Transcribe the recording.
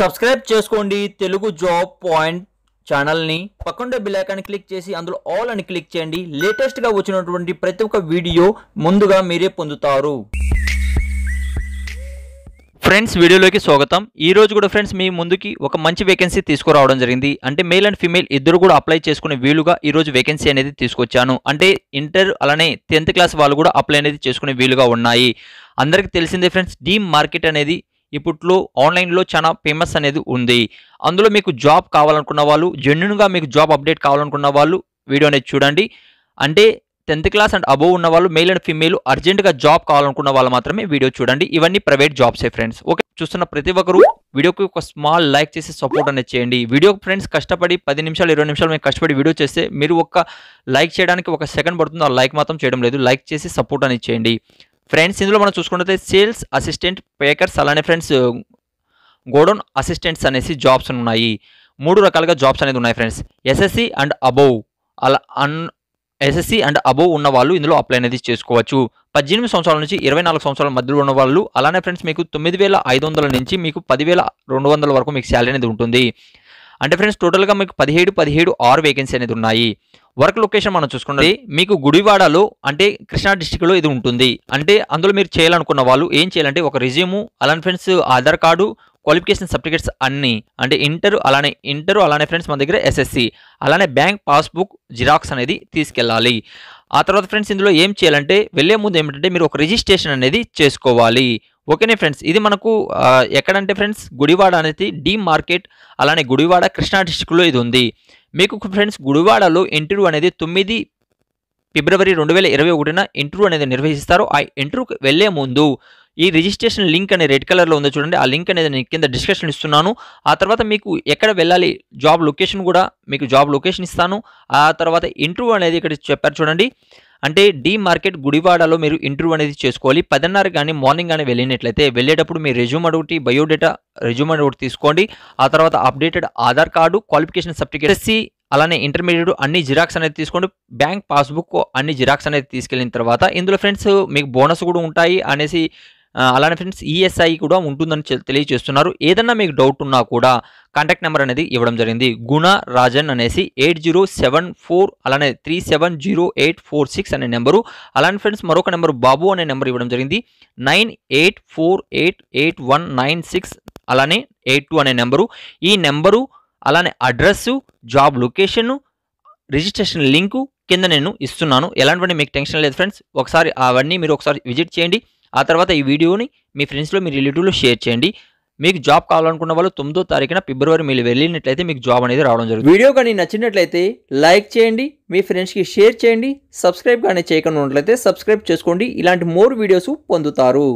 subscribe చేసుకోండి Telugu job point ఛానల్ని పక్కండే బిలాకాన్ని click చేసి అందులో ఆల్ అని క్లిక్ చేయండి లేటెస్ట్గా వచ్చినటువంటి ప్రతి ఒక్క వీడియో ముందుగా మీరే పొందుతారు ఫ్రెండ్స్ వీడియోలోకి స్వాగతం ఈ రోజు కూడా ఫ్రెండ్స్ మీ ముందుకి ఒక మంచి వేకెన్సీ తీసుకురావడం జరిగింది అంటే మేల్ అండ్ ఫీమేల్ ఇద్దరు కూడా అప్లై చేసుకునే వీలుగా ఈ రోజు వేకెన్సీ అనేది తీసుకొచ్చాను అంటే ఇంటర్ అలానే టెన్త్ క్లాస్ వాళ్ళు కూడా అప్లై అనేది చేసుకునే వీలుగా ఉన్నాయి అందరికీ తెలిసిందే ఫ్రెండ్స్ డీమ్ మార్కెట్ అనేది ఇప్పట్లో ఆన్లైన్లో చాలా ఫేమస్ అనేది ఉంది అందులో మీకు జాబ్ కావాలనుకున్న వాళ్ళు జెన్యున్గా మీకు జాబ్ అప్డేట్ కావాలనుకున్న వాళ్ళు వీడియో అనేది చూడండి అంటే టెన్త్ క్లాస్ అండ్ అబోవ్ ఉన్న వాళ్ళు మెయిల్ అండ్ ఫీమేల్ అర్జెంటుగా జాబ్ కావాలనుకున్న వాళ్ళు మాత్రమే వీడియో చూడండి ఇవన్నీ ప్రైవేట్ జాబ్సే ఫ్రెండ్స్ ఓకే చూస్తున్న ప్రతి ఒక్కరు వీడియోకి ఒక స్మాల్ లైక్ చేసి సపోర్ట్ అనేది చేయండి వీడియో ఫ్రెండ్స్ కష్టపడి పది నిమిషాలు ఇరవై నిమిషాలు మేము కష్టపడి వీడియో చేస్తే మీరు ఒక లైక్ చేయడానికి ఒక సెకండ్ పడుతుంది ఆ లైక్ మాత్రం చేయడం లేదు లైక్ చేసి సపోర్ట్ అనేది చేయండి ఫ్రెండ్స్ ఇందులో మనం చూసుకుంటే సేల్స్ అసిస్టెంట్ పేకర్స్ అలానే ఫ్రెండ్స్ గోడౌన్ అసిస్టెంట్స్ అనేసి జాబ్స్ ఉన్నాయి మూడు రకాలుగా జాబ్స్ అనేది ఉన్నాయి ఫ్రెండ్స్ ఎస్ఎస్సి అండ్ అబోవ్ అలా అన్ ఎస్ఎస్సి అండ్ అబోవ్ ఉన్న వాళ్ళు ఇందులో అప్లై అనేది చేసుకోవచ్చు పద్దెనిమిది సంవత్సరాల నుంచి ఇరవై నాలుగు సంవత్సరాల మధ్యలో ఉన్న వాళ్ళు అలానే ఫ్రెండ్స్ మీకు తొమ్మిది వేల ఐదు వందల నుంచి మీకు పదివేల రెండు వందల వరకు మీకు శాలరీ అనేది ఉంటుంది అంటే ఫ్రెండ్స్ టోటల్గా మీకు పదిహేడు పదిహేడు ఆరు వేకెన్సీ అనేది ఉన్నాయి వర్క్ లొకేషన్ మనం చూసుకున్నది మీకు గుడివాడలో అంటే కృష్ణా డిస్టిక్లో ఇది ఉంటుంది అంటే అందులో మీరు చేయాలనుకున్న వాళ్ళు ఏం చేయాలంటే ఒక రిజ్యూము అలానే friends Aadhaar card qualification certificates అన్ని అంటే ఇంటర్ అలానే ఇంటర్ అలానే ఫ్రెండ్స్ మన దగ్గర ఎస్ఎస్సి అలానే బ్యాంక్ పాస్బుక్ జిరాక్స్ అనేది తీసుకెళ్ళాలి ఆ తర్వాత ఫ్రెండ్స్ ఇందులో ఏం చేయాలంటే వెళ్ళే ముందు ఏమిటంటే మీరు ఒక రిజిస్ట్రేషన్ అనేది చేసుకోవాలి ఓకేనే ఫ్రెండ్స్ ఇది మనకు ఎక్కడంటే ఫ్రెండ్స్ గుడివాడ అనేది డీ మార్కెట్ అలానే గుడివాడ కృష్ణా డిస్టిక్లో ఇది ఉంది మీకు ఫ్రెండ్స్ గుడివాడలో ఇంటర్వ్యూ అనేది తొమ్మిది ఫిబ్రవరి రెండు వేల ఇరవై ఒకటిన ఇంటర్వ్యూ అనేది నిర్వహిస్తారు ఆ ఇంటర్వ్యూకి వెళ్లే ముందు ఈ రిజిస్ట్రేషన్ లింక్ అనేది రెడ్ కలర్లో ఉందో చూడండి ఆ లింక్ అనేది నేను కింద డిస్క్రిప్షన్ ఇస్తున్నాను ఆ తర్వాత మీకు ఎక్కడ వెళ్ళాలి జాబ్ లొకేషన్ కూడా మీకు జాబ్ లొకేషన్ ఇస్తాను ఆ తర్వాత ఇంటర్వ్యూ అనేది ఇక్కడ చెప్పారు చూడండి అంటే డీ మార్కెట్ గుడివాడలో మీరు ఇంటర్వ్యూ అనేది చేసుకోవాలి పదిన్నర కానీ మార్నింగ్ కానీ వెళ్ళినట్లయితే వెళ్ళేటప్పుడు మీ రెజ్యూమ్ ఒకటి బయోడేటా రెజ్యూమ్ ఒకటి తీసుకోండి ఆ తర్వాత updated Aadhaar card qualification certificate SC అలానే ఇంటర్మీడియట్ అన్ని జిరాక్స్ అనేది తీసుకోండి బ్యాంక్ పాస్బుక్ అన్ని జిరాక్స్ అనేది తీసుకెళ్ళిన తర్వాత ఇందులో ఫ్రెండ్స్ మీకు బోనస్ కూడా ఉంటాయి అనేసి అలానే ఫ్రెండ్స్ ఈఎస్ఐ e కూడా ఉంటుందని తెలియజేస్తున్నారు ఏదన్నా మీకు డౌట్ ఉన్నా కూడా కాంటాక్ట్ నెంబర్ అనేది ఇవ్వడం జరిగింది గుణ రాజన్ అనేసి ఎయిట్ జీరో సెవెన్ ఫోర్ అలానే three seven zero eight four six అనే నెంబరు అలానే ఫ్రెండ్స్ మరొక నెంబర్ బాబు అనే నెంబర్ ఇవ్వడం జరిగింది nine eight four eight eight one nine six అలానే ఎయిట్ టూ అనే నెంబరు ఈ నెంబరు అలానే address job location registration link కింద నేను ఇస్తున్నాను ఎలాంటివన్నీ మీకు టెన్షన్ లేదు ఫ్రెండ్స్ ఒకసారి అవన్నీ మీరు ఒకసారి విజిట్ చేయండి ఆ తర్వాత ఈ వీడియోని మీ ఫ్రెండ్స్లో మీ రిలేటివ్లో షేర్ చేయండి మీకు జాబ్ కావాలనుకున్న వాళ్ళు తొమ్మిదో తారీఖున ఫిబ్రవరి మీరు వెళ్ళినట్లయితే మీకు జాబ్ అనేది రావడం జరుగుతుంది వీడియో కానీ నచ్చినట్లయితే లైక్ చేయండి మీ ఫ్రెండ్స్కి షేర్ చేయండి సబ్స్క్రైబ్ కానీ చేయకుండా ఉన్నట్లయితే సబ్స్క్రైబ్ చేసుకోండి ఇలాంటి మోర్ వీడియోస్ పొందుతారు